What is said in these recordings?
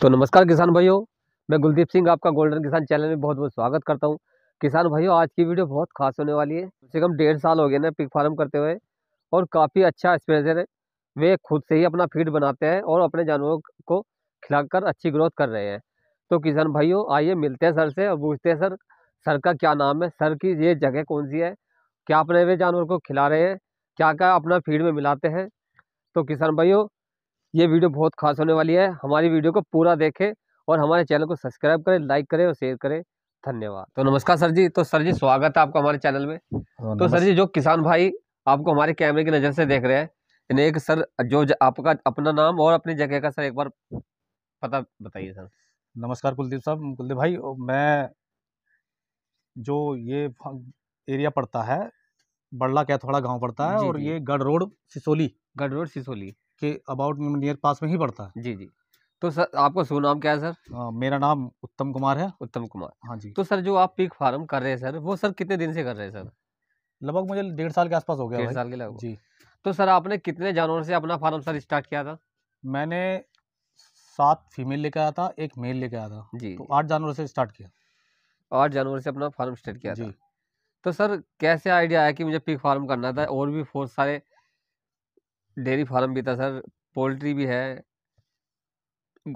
तो नमस्कार किसान भाइयों मैं कुलदीप सिंह आपका गोल्डन किसान चैनल में बहुत बहुत स्वागत करता हूं किसान भाइयों आज की वीडियो बहुत खास होने वाली है कम से कम डेढ़ साल हो गए ना पिक फार्म करते हुए और काफ़ी अच्छा एक्सपीरियंस है वे खुद से ही अपना फीड बनाते हैं और अपने जानवरों को खिलाकर अच्छी ग्रोथ कर रहे हैं तो किसान भाइयों आइए मिलते हैं सर से और पूछते हैं सर सर का क्या नाम है सर की ये जगह कौन सी है क्या अपने वे जानवर को खिला रहे हैं क्या क्या अपना फीड में मिलाते हैं तो किसान भाइयों ये वीडियो बहुत खास होने वाली है हमारी वीडियो को पूरा देखें और हमारे चैनल को सब्सक्राइब करें लाइक करें और शेयर करें धन्यवाद तो नमस्कार सर जी तो सर जी स्वागत है आपका हमारे चैनल में हाँ, तो सर जी जो किसान भाई आपको हमारे कैमरे की नज़र से देख रहे हैं इन्हें एक सर जो आपका अपना नाम और अपनी जगह का सर एक बार पता बताइए सर नमस्कार कुलदीप साहब कुलदीप भाई मैं जो ये एरिया पड़ता है बड़ला कैथोड़ा गांव पड़ता है और ये गढ़ रोड सिसोली गढ़ रोड सिसोली के अबाउट नियर पास में ही पड़ता है जी जी तो सर आपका शुभ नाम क्या है सर आ, मेरा नाम उत्तम कुमार है उत्तम कुमार हाँ जी तो सर जो आप पीक फार्म कर रहे हैं सर वो सर कितने दिन से कर रहे हैं सर लगभग मुझे डेढ़ साल के आसपास हो गया डेढ़ साल के लगभग जी तो सर आपने कितने जानवर से अपना फार्म सर स्टार्ट किया था मैंने सात फीमेल लेकर आया था एक मेल लेकर आया था जी तो आठ जानवर से स्टार्ट किया आठ जानवर से अपना फार्म स्टार्ट किया जी तो सर कैसे आइडिया आया कि मुझे पिक फार्म करना था और भी बहुत सारे डेयरी फार्म भी था सर पोल्ट्री भी है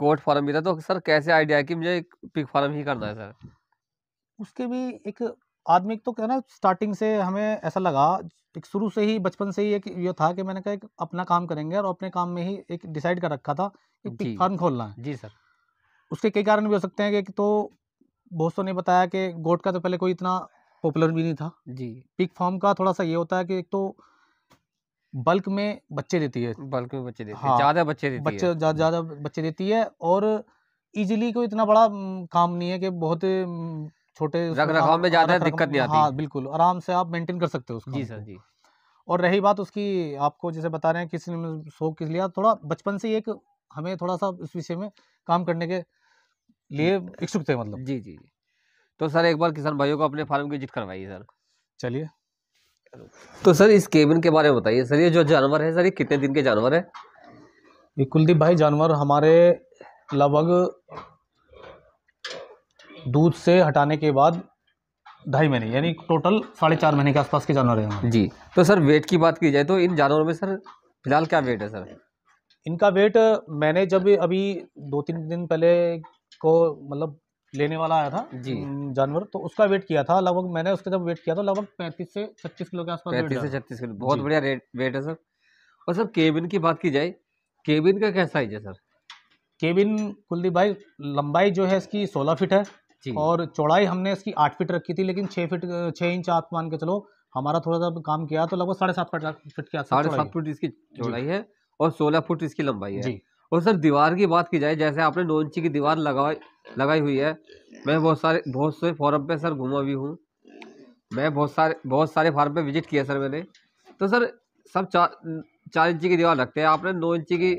गोट फार्म भी था तो सर कैसे आइडिया है कि मुझे एक पिक फार्म ही करना है सर उसके भी एक आदमी तो क्या ना स्टार्टिंग से हमें ऐसा लगा एक शुरू से ही बचपन से ही एक ये था कि मैंने कहा एक अपना काम करेंगे और अपने काम में ही एक डिसाइड कर रखा था एक पिक फार्म खोलना है जी सर उसके कई कारण भी हो सकते हैं कि तो बहुत तो सौ ने बताया कि गोट का तो पहले कोई इतना पॉपुलर भी नहीं था जी पिक फार्म का थोड़ा सा ये होता है कि एक तो बल्क में बच्चे देती है बल्क में बच्चे देती है हाँ, ज़्यादा बच्चे देती बच्चे है ज़्यादा बच्चे देती है और इजीली कोई इतना बड़ा काम नहीं है कि बहुत छोटे रख रखाव में ज़्यादा दिक्कत नहीं आती हाँ बिल्कुल आराम से आप मेंटेन कर सकते हो उसको जी सर जी और रही बात उसकी आपको जैसे बता रहे हैं किसी ने शौक किस लिया थोड़ा बचपन से एक हमें थोड़ा सा इस विषय में काम करने के लिए इच्छुक थे मतलब जी जी तो सर एक बार किसान भाइयों को अपने फार्म की विजिट करवाइए सर चलिए तो सर इस केबिन के बारे में बताइए सर ये जो जानवर है सर ये कितने दिन के जानवर है ये कुलदीप भाई जानवर हमारे लगभग दूध से हटाने के बाद ढाई महीने यानी टोटल साढ़े चार महीने के आसपास के जानवर हैं जी तो सर वेट की बात की जाए तो इन जानवरों में सर फिलहाल क्या वेट है सर इनका वेट मैंने जब अभी दो तीन दिन पहले को मतलब लेने वाला आया था जी जानवर तो उसका वेट किया था लगभग मैंने उसका जब वेट किया था तो लगभग पैंतीस से छत्तीस किलो के आसपास पैंतीस से छत्तीस किलो बहुत बढ़िया रेट वेट है सर और सर केबिन की बात की जाए केबिन का कैसा है सर केबिन कुलदीप भाई लंबाई जो है इसकी सोलह फिट है और चौड़ाई हमने इसकी आठ फीट रखी थी लेकिन छः फिट छः इंच आप मान के चलो हमारा थोड़ा सा काम किया तो लगभग साढ़े सात फीट के साढ़े सात फुट इसकी चौड़ाई है और सोलह फुट इसकी लंबाई है और सर दीवार की बात की जाए जैसे आपने इंची की दीवार लगाई लगाई हुई है मैं बहुत सारे बहुत से फॉरम पे सर घूमा भी हूँ मैं बहुत सारे बहुत सारे फार्म पे विजिट किया सर मैंने तो सर सब चार चार इंची की दीवार रखते हैं आपने नौ इंची की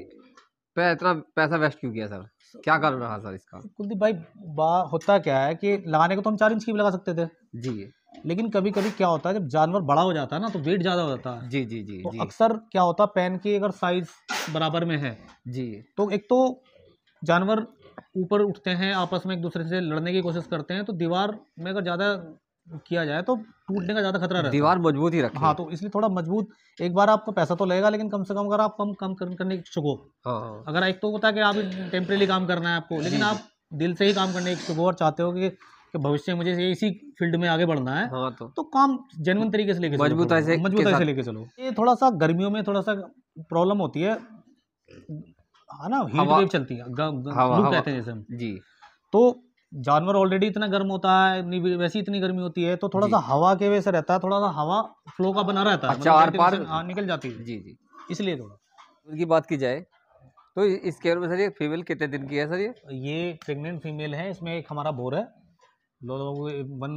पे इतना पैसा वेस्ट क्यों किया सर क्या कर रहा सर इसका कुलदीप भाई बा होता क्या है कि लगाने को तो हम चार इंच की भी लगा सकते थे जी लेकिन कभी कभी क्या होता है जब जानवर बड़ा हो जाता है ना तो वेट ज़्यादा हो जाता है जी जी जी, तो अक्सर क्या होता है पेन की अगर साइज बराबर में है जी तो एक तो जानवर ऊपर उठते हैं आपस में एक दूसरे से लड़ने की कोशिश करते हैं तो दीवार में अगर ज़्यादा किया जाए तो टूटने का ज़्यादा खतरा रहता दीवार मजबूत ही रखें हाँ तो इसलिए थोड़ा मजबूत एक बार आपको पैसा तो लगेगा लेकिन कम से कम अगर आप कम कम करने की इच्छुक हो हाँ, हाँ। अगर एक तो होता है कि आप टेम्परेली काम करना है आपको लेकिन आप दिल से ही काम करने की इच्छुक हो और चाहते हो कि कि भविष्य में मुझे इसी फील्ड में आगे बढ़ना है हाँ तो, तो काम जेनवन तरीके से लेके मजबूत से से लेके चलो ये थोड़ा सा गर्मियों में थोड़ा सा प्रॉब्लम होती है हाँ ना हीट वेव चलती है गर्म कहते हैं जैसे हम जी तो जानवर ऑलरेडी इतना गर्म होता है इतनी वैसी इतनी गर्मी होती है तो थोड़ा सा हवा के वजह से रहता है थोड़ा सा हवा फ्लो का बना रहता है चार अच्छा, मतलब पार हाँ, निकल जाती है जी जी इसलिए थोड़ा की बात की जाए तो इस केयर में सर ये फीमेल कितने दिन की है सर ये ये प्रेग्नेंट फीमेल है इसमें एक हमारा बोर है वन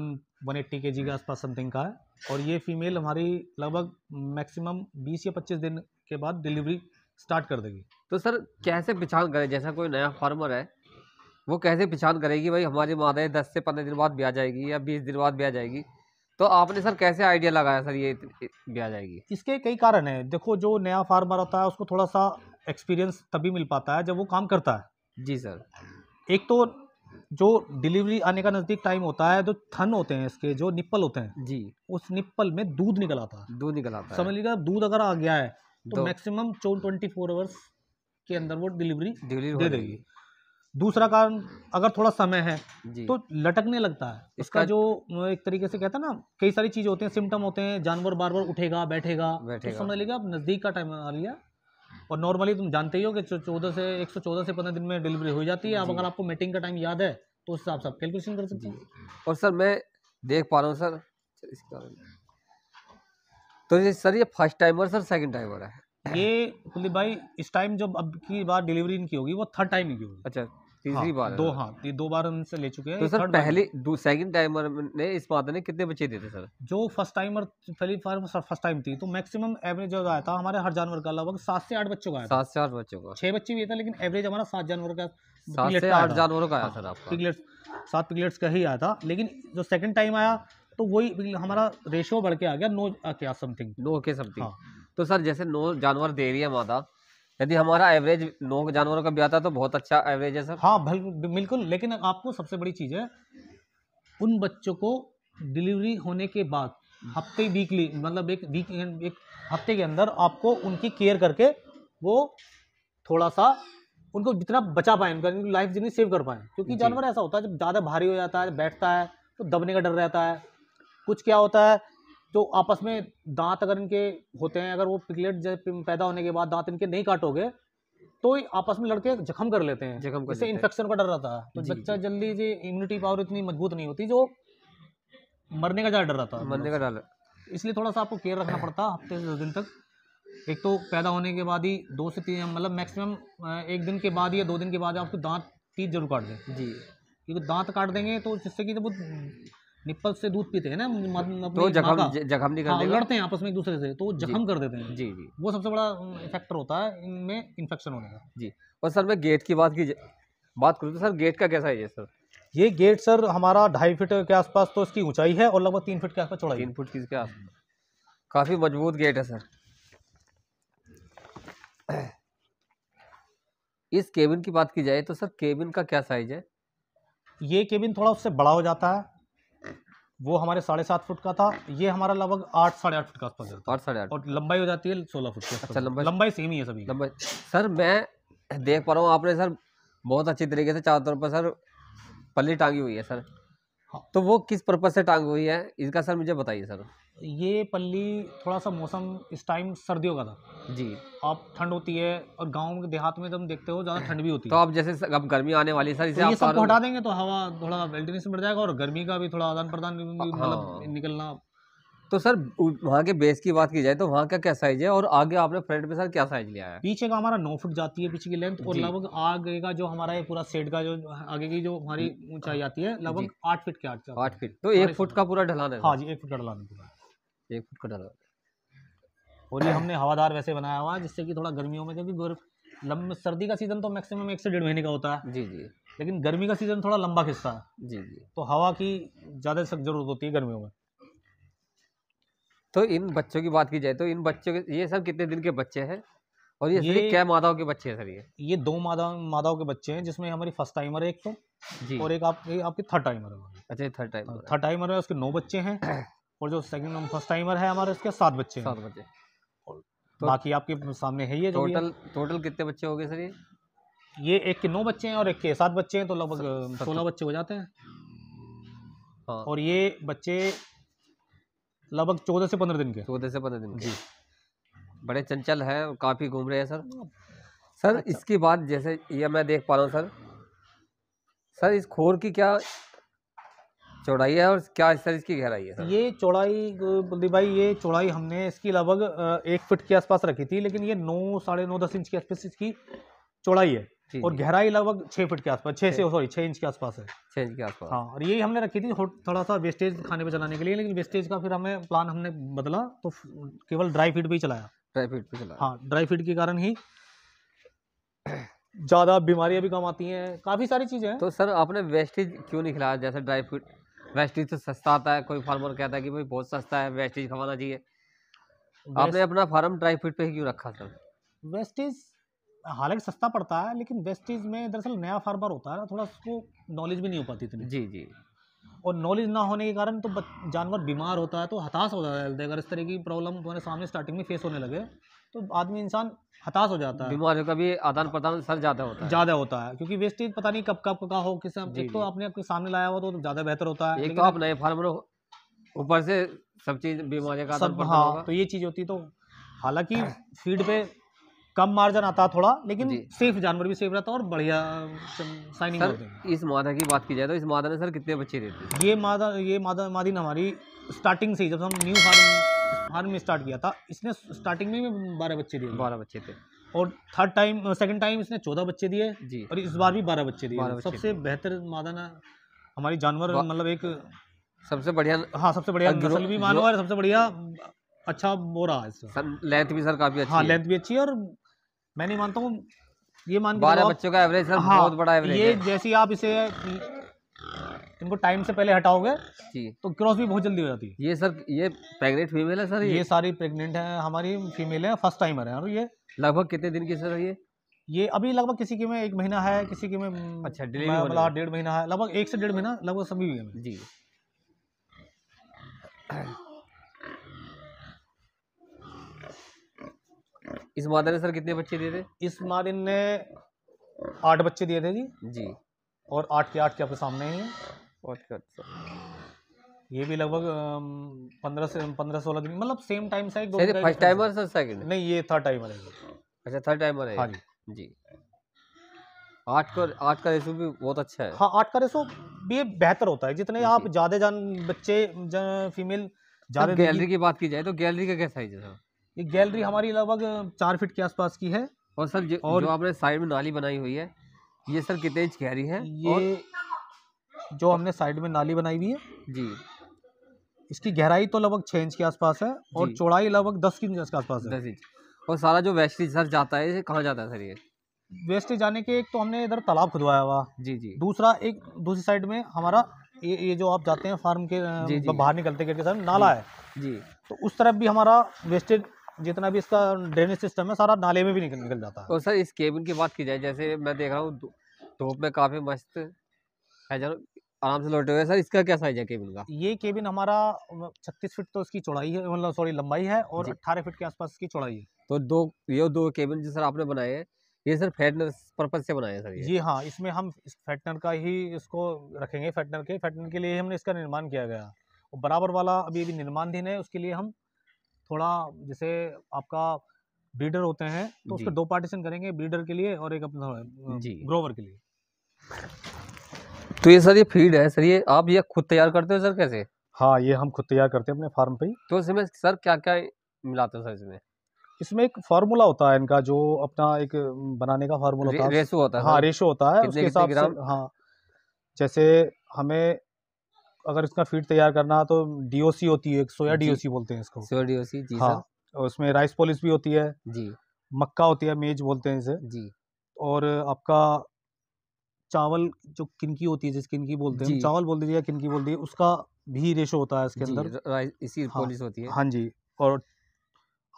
वन एट्टी के जी के आसपास समथिंग का है और ये फीमेल हमारी लगभग मैक्सिमम बीस या पच्चीस दिन के बाद डिलीवरी स्टार्ट कर देगी तो सर कैसे पहचान करें जैसा कोई नया फार्मर है वो कैसे पहचान करेगी भाई हमारी मादा दस से पंद्रह दिन बाद आ जाएगी या बीस दिन बाद आ जाएगी तो आपने सर कैसे आइडिया लगाया सर ये आ जाएगी इसके कई कारण हैं देखो जो नया फार्मर होता है उसको थोड़ा सा एक्सपीरियंस तभी मिल पाता है जब वो काम करता है जी सर एक तो जो डिलीवरी आने का नज़दीक टाइम होता है जो थन होते हैं इसके जो निप्पल होते हैं जी उस निप्पल में दूध निकल आता है दूध निकल आता है समझ लीजिए दूध अगर आ गया है तो मैक्सिमम चौन ट्वेंटी फोर आवर्स के अंदर वो डिलीवरी दे देगी दूसरा कारण अगर थोड़ा समय है तो लटकने लगता है इसका जो एक तरीके से कहता है ना कई सारी चीज होते हैं सिम्टम होते हैं जानवर बार बार उठेगा बैठेगा, बैठेगा। तो समझ लीजिए आप नजदीक का टाइम आ लिया और नॉर्मली तुम जानते ही हो कि चौदह से एक सौ चौदह से पंद्रह दिन में डिलीवरी हो जाती है अब अगर आपको मीटिंग का टाइम याद है तो उस हिसाब से आप कैलकुलेशन कर सकते हैं और सर मैं देख पा रहा हूँ सर तो सर ये first timer sir second timer है ये कुलदीप भाई इस टाइम जब अब की बार डिलीवरी इनकी होगी वो थर्ड टाइम इनकी होगी अच्छा हाँ, तीसरी हाँ, बार दो हाँ ये दो बार उनसे ले चुके हैं तो सर पहले सेकंड टाइमर ने इस बात ने कितने बच्चे देते सर जो फर्स्ट टाइमर पहली बार फर्स्ट टाइम थी तो मैक्सिमम एवरेज जो आया था हमारे हर जानवर का लगभग सात से आठ बच्चों का आया सात से आठ बच्चों का छह बच्चे भी था लेकिन एवरेज हमारा सात जानवर का आठ जानवरों का आया हाँ, सर आपका सात पिगलेट्स का ही आया था लेकिन जो सेकंड टाइम आया तो वही हमारा रेशियो बढ़ के आ गया नो uh, क्या समथिंग नो के समथिंग तो सर जैसे नौ जानवर दे रही है माता यदि हमारा एवरेज नौ जानवरों का भी आता तो बहुत अच्छा एवरेज है सर हाँ बिल्कुल लेकिन आपको सबसे बड़ी चीज़ है उन बच्चों को डिलीवरी होने के बाद हफ्ते वीकली मतलब एक वीक एक हफ्ते के अंदर आपको उनकी केयर करके वो थोड़ा सा उनको जितना बचा पाए उनका लाइफ जितनी सेव कर पाए क्योंकि जानवर ऐसा होता है जब ज़्यादा भारी हो जाता है बैठता है तो दबने का डर रहता है कुछ क्या होता है तो आपस में दांत अगर इनके होते हैं अगर वो पिकलेट जब पैदा होने के बाद दांत इनके नहीं काटोगे तो आपस में लड़के जख्म कर लेते हैं जख्म इससे इन्फेक्शन का डर रहता है तो बच्चा जल्दी जी इम्यूनिटी पावर इतनी मजबूत नहीं होती जो मरने का ज़्यादा डर रहता है मरने का डर इसलिए थोड़ा सा आपको केयर रखना पड़ता है हफ्ते से दस दिन तक एक तो पैदा होने के बाद ही दो से तीन मतलब मैक्सिमम एक दिन के बाद या दो दिन के बाद आपको दांत तीस जरूर काट दें जी क्योंकि दांत काट देंगे तो जिससे कि जब वो निप्पल से दूध पीते हैं ना मतलब तो जखम जखम नहीं हाँ, करते हाँ, लड़ते हैं आपस में एक दूसरे से तो जखम कर देते हैं जी जी वो सबसे बड़ा फैक्टर होता है इनमें इन्फेक्शन होने का जी और सर मैं गेट की बात की बात करूँ तो सर गेट का कैसा है ये सर ये गेट सर हमारा ढाई फीट के आसपास तो इसकी ऊंचाई है और लगभग तीन फीट के आसपास चौड़ाई तीन फीट के आसपास काफ़ी मजबूत गेट है सर इस केबिन की बात की जाए तो सर केबिन का क्या साइज है ये केबिन थोड़ा उससे बड़ा हो जाता है वो हमारे साढ़े सात फुट का था ये हमारा लगभग आठ साढ़े आठ फुट का आसपास आठ साढ़े आठ और लंबाई हो जाती है सोलह फुट की अच्छा लंबाई लंबाई सेम ही है सभी लंबाई सर मैं देख पा रहा हूँ आपने सर बहुत अच्छी तरीके से चारों तरफ पर सर पल्ली टांगी हुई है सर हाँ। तो वो किस पर्पज़ से टांगी हुई है इसका सर मुझे बताइए सर ये पल्ली थोड़ा सा मौसम इस टाइम सर्दियों का था जी आप ठंड होती है और गाँव के देहात में तो हम देखते हो ज़्यादा ठंड भी होती है तो आप जैसे अब गर्मी आने वाली सर तो इसे तो ये सब हटा देंगे तो हवा थोड़ा से बढ़ जाएगा और गर्मी का भी थोड़ा आदान प्रदान मतलब हाँ। निकलना तो सर वहाँ के बेस की बात की जाए तो वहाँ का क्या साइज है और आगे आपने फ्रंट पे सर क्या साइज लिया है पीछे का हमारा नौ फुट जाती है पीछे की लेंथ और लगभग आगे का जो हमारा ये पूरा सेट का जो आगे की जो हमारी ऊंचाई आती है लगभग आठ फीट के आठ आठ फीट तो एक फुट का पूरा ढलान है हाँ जी एक फुट का ढलान पूरा एक फुट का डाला और ये हमने हवादार वैसे बनाया हुआ है जिससे कि थोड़ा गर्मियों में क्योंकि लंबे सर्दी का सीज़न तो मैक्सिमम एक से डेढ़ महीने का होता है जी जी लेकिन गर्मी का सीज़न थोड़ा लंबा खिस्सा है जी जी तो हवा की ज़्यादा सख्त ज़रूरत होती है गर्मियों में तो इन बच्चों की बात की जाए तो इन बच्चों के ये सब कितने दिन के बच्चे हैं और ये, ये क्या मादाओं के बच्चे हैं सर ये ये दो मादा मादाओं के बच्चे हैं जिसमें हमारी फर्स्ट टाइमर है एक तो जी और एक आप, आपके थर्ड टाइमर है अच्छा थर्ड टाइमर थर्ड टाइमर है उसके नौ बच्चे हैं और जो सेकंड फर्स्ट टाइमर है हमारे इसके सात बच्चे सात बच्चे तो बाकी आपके सामने है ये टोटल टोटल कितने बच्चे हो गए सर ये ये एक के नौ बच्चे हैं और एक के सात बच्चे हैं तो लगभग सोलह बच्चे हो जाते हैं हाँ। और ये बच्चे लगभग चौदह से पंद्रह दिन के चौदह से पंद्रह दिन के जी बड़े चंचल है और काफ़ी घूम रहे हैं सर अच्छा। सर अच्छा। इसकी बात जैसे ये मैं देख पा रहा हूँ सर सर इस खोर की क्या चौड़ाई है और क्या सर इसकी गहराई है ये चौड़ाई बल्दी भाई ये चौड़ाई हमने इसकी लगभग एक फिट के आसपास रखी थी लेकिन ये नौ साढ़े नौ दस इंच के आसपास इसकी चौड़ाई है और गहराई लगभग छः फिट के आसपास छः से सॉरी छः इंच के आसपास है छः इंच के आसपास हाँ और यही हमने रखी थी थोड़ा सा वेस्टेज खाने पर चलाने के लिए लेकिन वेस्टेज का फिर हमें प्लान हमने बदला तो केवल ड्राई फीड भी चलाया ड्राई फीड भी चलाया हाँ ड्राई फीड के कारण ही ज़्यादा बीमारियाँ भी कम आती हैं काफ़ी सारी चीज़ें हैं तो सर आपने वेस्टेज क्यों नहीं खिलाया जैसे ड्राई फ्रूट वेस्टीज तो सस्ता आता है कोई फार्मर कहता है कि भाई बहुत सस्ता है वेस्टीज खवाना चाहिए आपने अपना फार्म ड्राई फ्रूट पे ही क्यों रखा सर वेस्टीज हालांकि सस्ता पड़ता है लेकिन वेस्टीज में दरअसल नया फार्मर होता है ना थोड़ा उसको नॉलेज भी नहीं हो पाती इतनी जी जी और नॉलेज ना होने के कारण तो जानवर बीमार होता है तो हताश हो जाता है अगर इस तरह की प्रॉब्लम तुम्हारे सामने स्टार्टिंग में फेस होने लगे तो आदमी इंसान हताश हो जाता है बीमारियों का भी आदान प्रदान सर ज़्यादा होता है ज़्यादा होता है क्योंकि वेस्टेज पता नहीं कब कब का हो किस एक तो आपने आपके सामने लाया हुआ तो ज़्यादा बेहतर होता है एक तो आप नए फार्मर ऊपर से सब चीज़ बीमारियों का सब हाँ तो ये चीज़ होती तो हालांकि फीड पे कम मार्जिन आता थोड़ा लेकिन सेफ जानवर भी सेफ रहता और बढ़िया साइनिंग सर इस मादा की बात की जाए तो इस मादा ने सर कितने बच्चे देते हैं ये मादा ये मादा मादिन हमारी स्टार्टिंग से ही जब हम न्यू फार्म फार्म में स्टार्ट किया था इसने स्टार्टिंग में बारह बच्चे दिए बारह बच्चे थे और थर्ड टाइम सेकंड टाइम इसने चौदह बच्चे दिए जी और इस बार भी बारह बच्चे दिए सबसे बेहतर मादा ना हमारी जानवर मतलब एक सबसे बढ़िया हाँ सबसे बढ़िया भी मानो है सबसे बढ़िया अच्छा हो रहा है सर लेंथ भी सर काफी अच्छी हाँ लेंथ भी अच्छी है और मैं नहीं मानता हूँ ये मान बारह बच्चों का एवरेज सर हाँ, बहुत बड़ा एवरेज ये जैसी आप इसे इनको टाइम से पहले हटाओगे तो क्रॉस भी बहुत जल्दी हो जाती है ये सर ये प्रेगनेंट फीमेल है सर ये, ये सारी प्रेगनेंट है हमारी फीमेल है फर्स्ट टाइमर है और ये लगभग कितने दिन की सर ये ये अभी लगभग किसी के में एक महीना है किसी के में अच्छा डिलीवरी मतलब डेढ़ महीना है लगभग एक से डेढ़ महीना लगभग सभी में जी इस मादर ने सर कितने बच्चे दिए थे इस मादा ने आठ बच्चे दिए थे जी जी और आठ के आठ के आपके सामने ही पाँच का ये भी लगभग पंद्रह से पंद्रह सोलह दिन मतलब सेम टाइम से फर्स्ट टाइमर सर सेकंड नहीं ये थर्ड टाइमर है अच्छा थर्ड टाइमर है हाँ जी जी आठ का आठ का रेशो भी बहुत अच्छा है हाँ आठ का रेशो भी बेहतर होता है जितने आप ज़्यादा जान बच्चे जान, फीमेल ज़्यादा गैलरी की बात की जाए तो गैलरी का क्या साइज है सर ये गैलरी हमारी लगभग चार फीट के आसपास की है और सर जो, और आपने साइड में नाली बनाई हुई है ये सर कितने इंच गहरी है ये जो हमने साइड में नाली बनाई हुई है जी इसकी गहराई तो लगभग छः इंच के आसपास है और चौड़ाई लगभग दस इंच के आसपास है दस इंच और सारा जो वेस्टेज सर जाता है कहाँ जाता है सर ये वेस्टेज जाने के एक तो हमने इधर तालाब खुदवाया हुआ जी जी दूसरा एक दूसरी साइड में हमारा ये ये जो आप जाते हैं फार्म के मतलब बाहर निकलते गेट के सामने नाला है जी तो उस तरफ भी हमारा वेस्टेज जितना भी इसका ड्रेनेज सिस्टम है सारा नाले में भी निकल निकल जाता है और सर इस केबिन की बात की जाए जैसे मैं देख रहा हूँ धूप में काफ़ी मस्त है जरूर आराम से लौटे हुए सर इसका क्या साइज है केबिन का ये केबिन हमारा छत्तीस फीट तो इसकी चौड़ाई है मतलब सॉरी लंबाई है और अट्ठारह फीट के आसपास इसकी चौड़ाई है तो दो ये दो केबिन जो सर आपने बनाए हैं ये सर फैटनर पर्पज से बनाए सर जी हाँ इसमें हम इस फैटनर का ही इसको रखेंगे फैटनर के फैटनर के लिए हमने इसका निर्माण किया गया और बराबर वाला अभी अभी निर्माणधीन है उसके लिए हम थोड़ा जैसे आपका ब्रीडर होते हैं तो उसका दो पार्टीशन करेंगे ब्रीडर के लिए और एक अपना ग्रोवर के लिए तो ये सर ये फीड है सर ये आप ये खुद तैयार करते हो सर कैसे हाँ ये हम खुद तैयार करते हैं अपने फार्म पे तो इसमें सर क्या क्या मिलाते हो सर इसमें इसमें एक फार्मूला होता है इनका जो अपना एक बनाने का फार्मूला रे, होता रेशो होता है हाँ रेशो होता है उसके हिसाब से हाँ जैसे हमें अगर इसका फीड तैयार करना है तो डीओसी होती है एक सोया डीओसी बोलते हैं इसको सोया डीओसी जी हाँ और उसमें राइस पॉलिश भी होती है जी मक्का होती है मेज बोलते हैं इसे जी और आपका चावल जो किनकी होती है जिस किनकी बोलते हैं चावल बोल दीजिए या किनकी बोल दीजिए उसका भी रेशो होता है इसके अंदर इसी हाँ, पॉलिश होती है हाँ जी और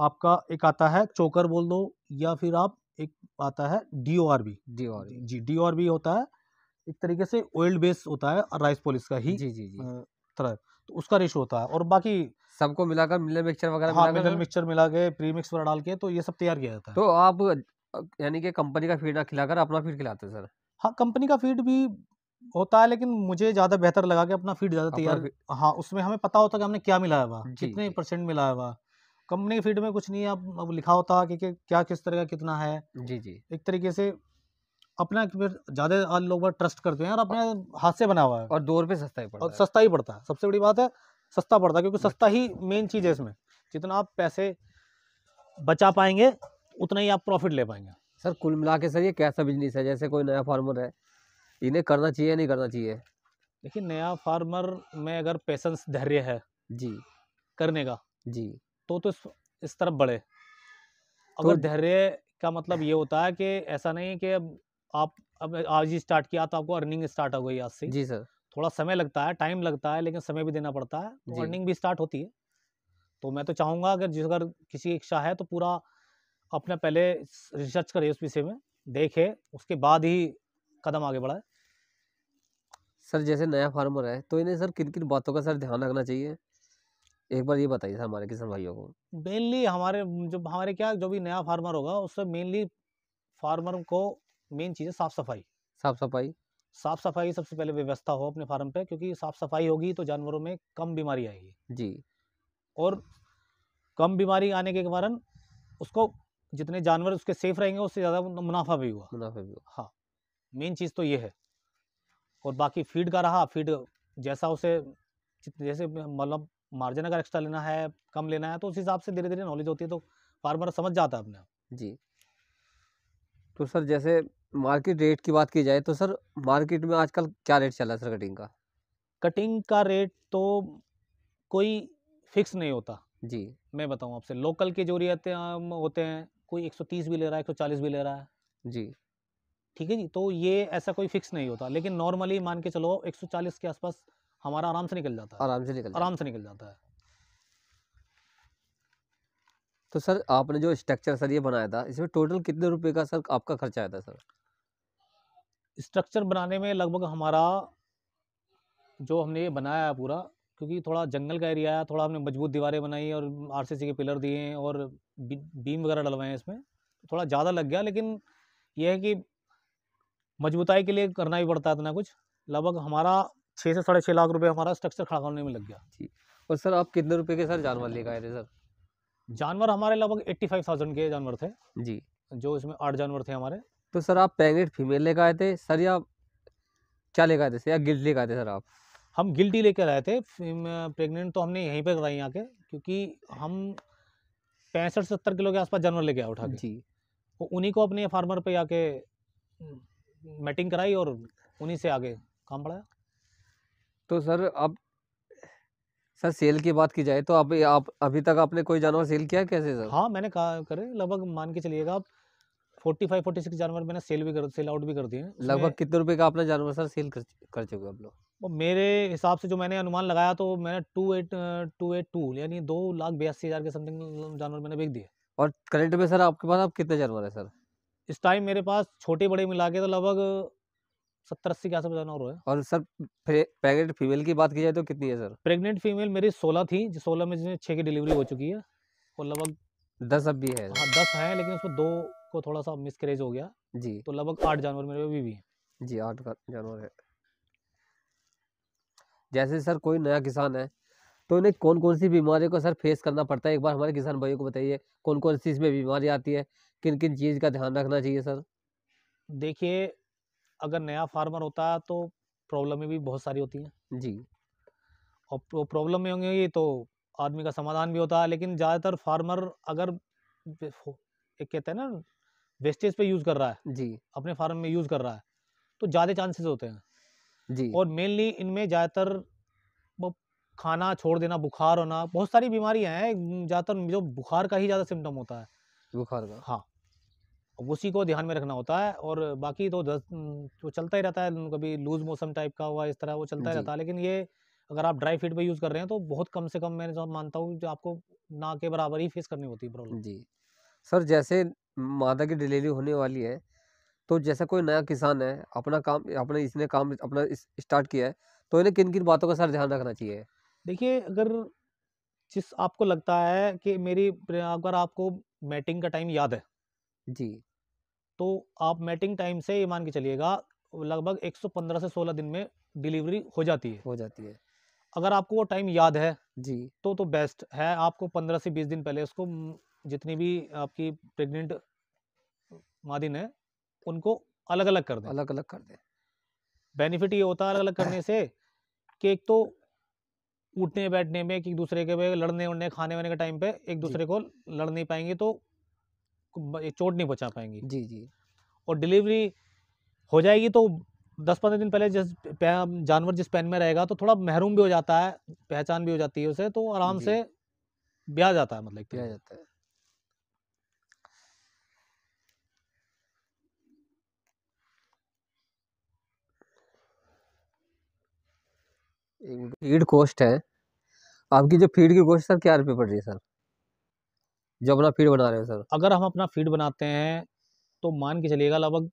आपका एक आता है चोकर बोल दो या फिर आप एक आता है D O R B D O R G D O R B होता है एक तरीके से ऑयल्ड बेस होता है राइस पॉलिश का ही जी जी जी तरह तो उसका रेशो होता है और बाकी सबको मिलाकर मिनरल मिक्सचर वगैरह हाँ, मिनरल मिक्सचर तो? मिला के प्री मिक्स वगैरह डाल के तो ये सब तैयार किया जाता है तो आप यानी कि कंपनी का फीड खिलाकर अपना फीड खिलाते हैं सर हाँ कंपनी का फीड भी होता है लेकिन मुझे ज़्यादा बेहतर लगा कि अपना फीड ज़्यादा तैयार हाँ उसमें हमें पता होता कि हमने क्या मिलाया हुआ कितने परसेंट मिलाया हुआ कंपनी के फीड में कुछ नहीं है अब लिखा होता है कि क्या किस तरह का कितना है जी जी एक तरीके से अपना ज़्यादा लोग ट्रस्ट करते हैं और अपने हाथ से बना हुआ है और दो रुपये सस्ता ही पड़ता और सस्ता ही पड़ता है सबसे बड़ी बात है सस्ता पड़ता है क्योंकि सस्ता ही मेन चीज़ है इसमें जितना आप पैसे बचा पाएंगे उतना ही आप प्रॉफिट ले पाएंगे सर कुल मिला के सर ये कैसा बिजनेस है जैसे कोई नया फार्मर है इन्हें करना चाहिए नहीं करना चाहिए देखिए नया फार्मर में अगर पेशेंस धैर्य है जी करने का जी तो तो इस, इस तरफ बढ़े तो अगर तो, धैर्य का मतलब ये होता है कि ऐसा नहीं है कि अब आप अब आज ही स्टार्ट किया तो आपको अर्निंग स्टार्ट हो गई आज से जी सर थोड़ा समय लगता है टाइम लगता है लेकिन समय भी देना पड़ता है तो अर्निंग भी स्टार्ट होती है तो मैं तो चाहूँगा अगर जिस अगर किसी की इच्छा है तो पूरा अपने पहले रिसर्च करे उस विषय में देखे उसके बाद ही कदम आगे बढ़ाए सर जैसे नया फार्मर है तो इन्हें सर किन किन बातों का सर ध्यान रखना चाहिए एक बार ये बताइए सर हमारे किसान भाइयों को मेनली हमारे जो हमारे क्या जो भी नया फार्मर होगा उससे मेनली फार्मर को मेन चीज़ है साफ़ सफाई साफ़ सफाई साफ़ सफाई सबसे पहले व्यवस्था हो अपने फार्म पे क्योंकि साफ़ सफाई होगी तो जानवरों में कम बीमारी आएगी जी और कम बीमारी आने के कारण उसको जितने जानवर उसके सेफ रहेंगे उससे ज़्यादा मुनाफा भी हुआ मुनाफा भी हुआ हाँ मेन चीज़ तो ये है और बाकी फीड का रहा फीड जैसा उसे जैसे मतलब मार्जिन अगर एक्स्ट्रा लेना है कम लेना है तो उस हिसाब से धीरे धीरे नॉलेज होती है तो फार्मर समझ जाता है अपने आप जी तो सर जैसे मार्केट रेट की बात की जाए तो सर मार्केट में आजकल क्या रेट चल रहा है सर कटिंग का कटिंग का रेट तो कोई फिक्स नहीं होता जी मैं बताऊं आपसे लोकल के जो रेट होते हैं कोई 130 भी ले रहा है 140 भी ले रहा है जी ठीक है जी तो ये ऐसा कोई फिक्स नहीं होता लेकिन नॉर्मली मान के चलो 140 के आसपास हमारा आराम से निकल जाता है आराम से निकल आराम से निकल जाता है तो सर आपने जो स्ट्रक्चर सर ये बनाया था इसमें टोटल कितने रुपए का सर आपका खर्चा आया था सर स्ट्रक्चर बनाने में लगभग हमारा जो हमने ये बनाया है पूरा क्योंकि थोड़ा जंगल का एरिया है थोड़ा हमने मजबूत दीवारें बनाई और आरसीसी के पिलर दिए हैं और बीम वगैरह डलवाए हैं इसमें थोड़ा ज़्यादा लग गया लेकिन यह है कि मजबूताई के लिए करना ही पड़ता है इतना कुछ लगभग हमारा छः से साढ़े छः लाख रुपये हमारा स्ट्रक्चर खड़ा करने में लग गया जी और सर आप कितने रुपये के सर जानवर लेकर आए थे सर जानवर हमारे लगभग एट्टी फाइव थाउजेंड के जानवर थे जी जो इसमें आठ जानवर थे हमारे तो सर आप पैकेट फीमेल लेकर आए थे सर या क्या लेकर आए थे सर या गिल्ड लेकर आए थे सर आप हम गिल्टी लेकर आए थे प्रेग्नेंट तो हमने यहीं पर कराई आके क्योंकि हम पैंसठ सत्तर किलो के आसपास जानवर लेके आए उठा जी वो तो उन्हीं को अपने फार्मर पे आके मैटिंग कराई और उन्हीं से आगे काम पड़ा तो सर अब सर सेल की बात की जाए तो अभी आप अभी तक आपने कोई जानवर सेल किया कैसे सर हाँ मैंने कहा करे लगभग मान के चलिएगा आप फोर्टी फाइव फोर्टी सिक्स जानवर मैंने सेल भी कर सेल आउट भी कर दिए लगभग कितने रुपए का आपने जानवर सर सेल कर, कर चुके आप लोग मेरे हिसाब से जो मैंने अनुमान लगाया तो मैंने two eight two eight two यानी दो लाख बयासी हज़ार के समथिंग जानवर मैंने बेच दिए और करेंट में सर आपके पास आप कितने जानवर है सर इस टाइम मेरे पास छोटे बड़े मिला के तो लगभग सत्तर अस्सी के आसपास जानवर है और सर प्रेगनेंट फीमेल की बात की जाए तो कितनी है सर प्रेगनेंट फीमेल मेरी सोलह थी जिस सोलह में जिसमें छः की डिलीवरी हो चुकी है और लगभग दस अब भी है हाँ दस हैं लेकिन उसमें दो को थोड़ा सा मिसकरेज हो गया जी तो लगभग आठ जानवर मेरे अभी भी हैं जी आठ जानवर है जैसे सर कोई नया किसान है तो इन्हें कौन कौन सी बीमारियों को सर फेस करना पड़ता है एक बार हमारे किसान भाइयों को बताइए कौन कौन सी इसमें बीमारी आती है किन किन चीज़ का ध्यान रखना चाहिए सर देखिए अगर नया फार्मर होता तो प्रॉब्लमें भी बहुत सारी होती हैं जी और प्रॉब्लम में होंगे तो आदमी का समाधान भी होता है लेकिन ज़्यादातर फार्मर अगर एक कहते हैं ना वेस्टेज पे यूज़ कर रहा है जी अपने फार्म में यूज़ कर रहा है तो ज़्यादा चांसेस होते हैं जी और मेनली इनमें ज़्यादातर खाना छोड़ देना बुखार होना बहुत सारी बीमारियां हैं ज़्यादातर जो बुखार का ही ज़्यादा सिम्टम होता है बुखार का हाँ उसी को ध्यान में रखना होता है और बाकी तो दस तो चलता ही रहता है कभी लूज मौसम टाइप का हुआ इस तरह वो चलता ही रहता है लेकिन ये अगर आप ड्राई फीड पे यूज़ कर रहे हैं तो बहुत कम से कम मैं जो मानता हूँ जो आपको ना के बराबर ही फेस करनी होती है प्रॉब्लम जी सर जैसे मादा की डिलीवरी होने वाली है तो जैसा कोई नया किसान है अपना काम अपने इसने काम अपना इस, स्टार्ट किया है तो इन्हें किन किन बातों का सर ध्यान रखना चाहिए देखिए अगर जिस आपको लगता है कि मेरी अगर आपको मैटिंग का टाइम याद है जी तो आप मैटिंग टाइम से ये मान के चलिएगा लगभग 115 से 16 दिन में डिलीवरी हो जाती है हो जाती है अगर आपको वो टाइम याद है जी तो तो बेस्ट है आपको 15 से 20 दिन पहले उसको जितनी भी आपकी प्रेग्नेंट मादिन है उनको अलग अलग कर दें अलग अलग कर दें बेनिफिट ये होता है अलग अलग करने से कि एक तो उठने बैठने में एक दूसरे के लड़ने उड़ने खाने वाने के टाइम पे एक दूसरे को लड़ नहीं पाएंगे तो चोट नहीं पहुँचा पाएंगे जी जी और डिलीवरी हो जाएगी तो दस पंद्रह दिन पहले जिस जानवर जिस पेन में रहेगा तो थोड़ा महरूम भी हो जाता है पहचान भी हो जाती है उसे तो आराम से ब्याह जाता है मतलब ब्याह जाता है फीड कॉस्ट है आपकी जो फीड की कॉस्ट सर क्या रुपये पड़ रही है सर जो अपना फीड बना रहे हैं सर अगर हम अपना फीड बनाते हैं तो मान के चलिएगा लगभग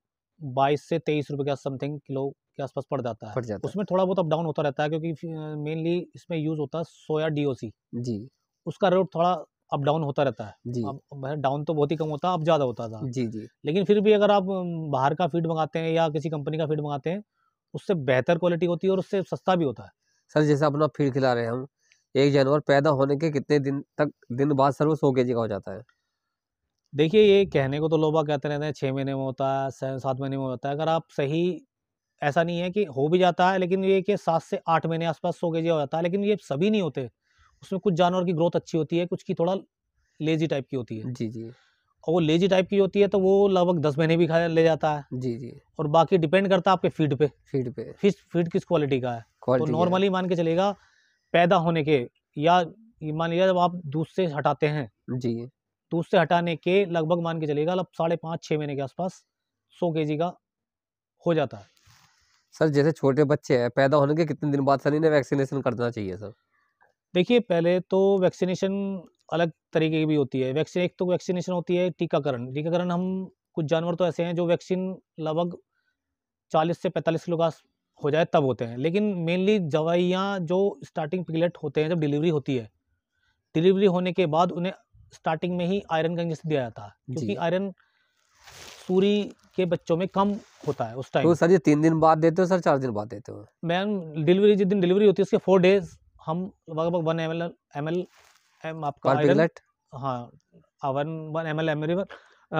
बाईस से तेईस रुपये का समथिंग किलो के आसपास पड़ जाता है पड़ जाता उसमें थोड़ा बहुत अप डाउन होता रहता है क्योंकि मेनली इसमें यूज़ होता है सोया डीओसी जी उसका रेट थोड़ा अप डाउन होता रहता है जी अब डाउन तो बहुत ही कम होता है अब ज़्यादा होता था जी जी लेकिन फिर भी अगर आप बाहर का फीड मंगाते हैं या किसी कंपनी का फीड मंगाते हैं उससे बेहतर क्वालिटी होती है और उससे सस्ता भी होता है सर जैसे अपना फीड खिला रहे हैं हम एक जानवर पैदा होने के कितने दिन तक दिन बाद सर वो सौ के जी का हो जाता है देखिए ये कहने को तो लोग कहते रहते हैं छः महीने में होता है सात महीने में होता है अगर आप सही ऐसा नहीं है कि हो भी जाता है लेकिन ये कि सात से आठ महीने आसपास सौ के जी हो जाता है लेकिन ये सभी नहीं होते उसमें कुछ जानवर की ग्रोथ अच्छी होती है कुछ की थोड़ा लेजी टाइप की होती है जी जी और वो लेजी टाइप की होती है तो वो लगभग दस महीने भी खा ले जाता है जी जी और बाकी डिपेंड करता है आपके फीड पे फीड पे फीड फीड किस क्वालिटी का है तो नॉर्मली मान के चलेगा पैदा होने के या मान लिया जब आप दूध से हटाते हैं जी दूध से हटाने के लगभग मान के चलेगा अब मतलब साढ़े पाँच छः महीने के आसपास सौ के का हो जाता है सर जैसे छोटे बच्चे हैं पैदा होने के कितने दिन बाद सर इन्हें वैक्सीनेशन कर देना चाहिए सर देखिए पहले तो वैक्सीनेशन अलग तरीके की भी होती है वैक्सीन एक तो वैक्सीनेशन होती है टीकाकरण टीकाकरण हम कुछ जानवर तो ऐसे हैं जो वैक्सीन लगभग 40 से 45 किलो का हो जाए तब होते हैं लेकिन मेनली दवाइयाँ जो स्टार्टिंग पिगलेट होते हैं जब डिलीवरी होती है डिलीवरी होने के बाद उन्हें स्टार्टिंग में ही आयरन का इंजेक्शन दिया जाता है क्योंकि आयरन सूरी के बच्चों में कम होता है उस टाइम तो सर ये तीन दिन बाद देते हो सर चार दिन बाद देते हो मैम डिलीवरी जिस दिन डिलीवरी होती है उसके फोर डेज हम लगभग one M L M L M आपका आयरन हाँ one one M L M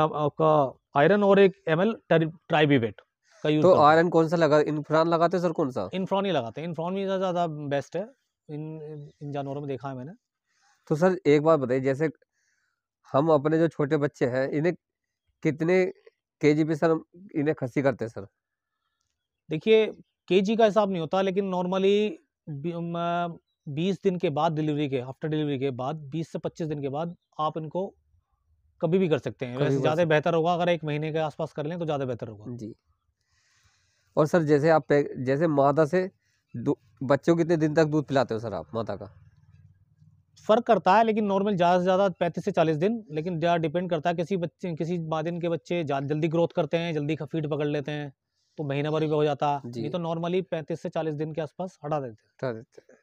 आपका आयरन और एक एम एल ट्राइबीवेट का यूज तो आयरन कौन सा लगा इन्फ्रॉन लगाते सर कौन सा इन्फ्रॉन ही लगाते हैं इन्फ्रॉन भी ज़्यादा बेस्ट है इन इन जानवरों में देखा है मैंने तो सर एक बात बताइए जैसे हम अपने जो छोटे बच्चे हैं इन्हें कितने के जी पे सर इन्हें खसी करते हैं सर देखिए के जी का हिसाब नहीं होता लेकिन नॉर्मली बीस दिन के बाद डिलीवरी के आफ्टर डिलीवरी के बाद बीस से पच्चीस दिन के बाद आप इनको कभी भी कर सकते हैं वैसे ज़्यादा बेहतर होगा अगर एक महीने के आसपास कर लें तो ज़्यादा बेहतर होगा जी और सर जैसे आप जैसे मादा से बच्चों कितने दिन तक दूध पिलाते हो सर आप माता का फ़र्क करता है लेकिन नॉर्मल ज़्यादा से ज़्यादा पैंतीस से चालीस दिन लेकिन ज़्यादा डिपेंड करता है किसी बच्चे किसी मादिन के बच्चे जल्दी ग्रोथ करते हैं जल्दी का फीड पकड़ लेते हैं तो महीना भर भी हो जाता ये तो नॉर्मली पैंतीस से चालीस दिन के आसपास हटा देते हटा देते